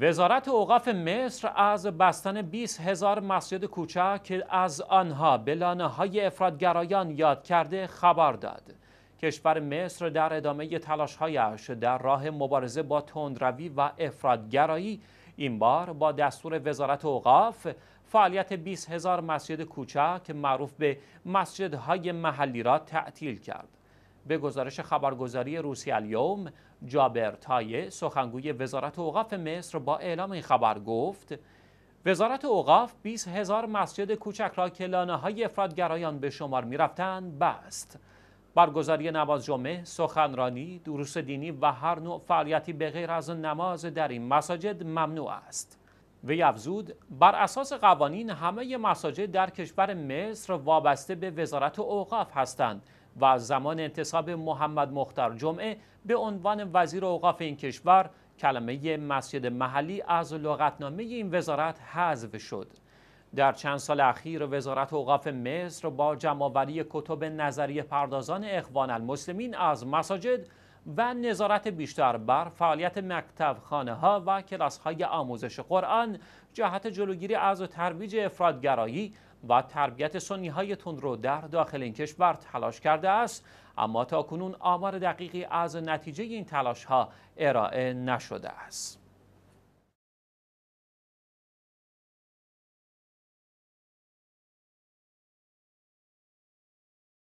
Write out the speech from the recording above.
وزارت اوقاف مصر از بستن 20 هزار مسجد کوچک که از آنها بلانه های افرادگرایان یاد کرده خبر داد. کشور مصر در ادامه تلاش هایش در راه مبارزه با تندروی و افرادگرایی این بار با دستور وزارت اوقاف فعالیت 20 هزار مسجد کوچک معروف به مسجدهای محلی را تعطیل کرد. به گزارش خبرگزاری روسی الیوم جابر تایه سخنگوی وزارت اوقاف مصر با اعلام این خبر گفت وزارت اوقاف 20 هزار مسجد کوچک را که لانه های افرادگرایان به شمار می رفتن بست برگزاری نماز جمعه، سخنرانی، دروس دینی و هر نوع فعالیتی به غیر از نماز در این مساجد ممنوع است. وی افزود بر اساس قوانین همه مساجد در کشور مصر وابسته به وزارت اوقاف هستند و زمان انتصاب محمد مختار جمعه به عنوان وزیر اوقاف این کشور کلمه مسجد محلی از لغتنامه این وزارت حذف شد در چند سال اخیر وزارت اوقاف مصر با جمعآوری کتب نظری پردازان اخوان المسلمین از مساجد و نظارت بیشتر بر فعالیت مکتب خانه ها و کلاس های آموزش قرآن جهت جلوگیری از ترویج افرادگرایی و تربیت سنی های تندرو در داخل این کشور تلاش کرده است اما تا کنون آمار دقیقی از نتیجه این تلاش ها ارائه نشده است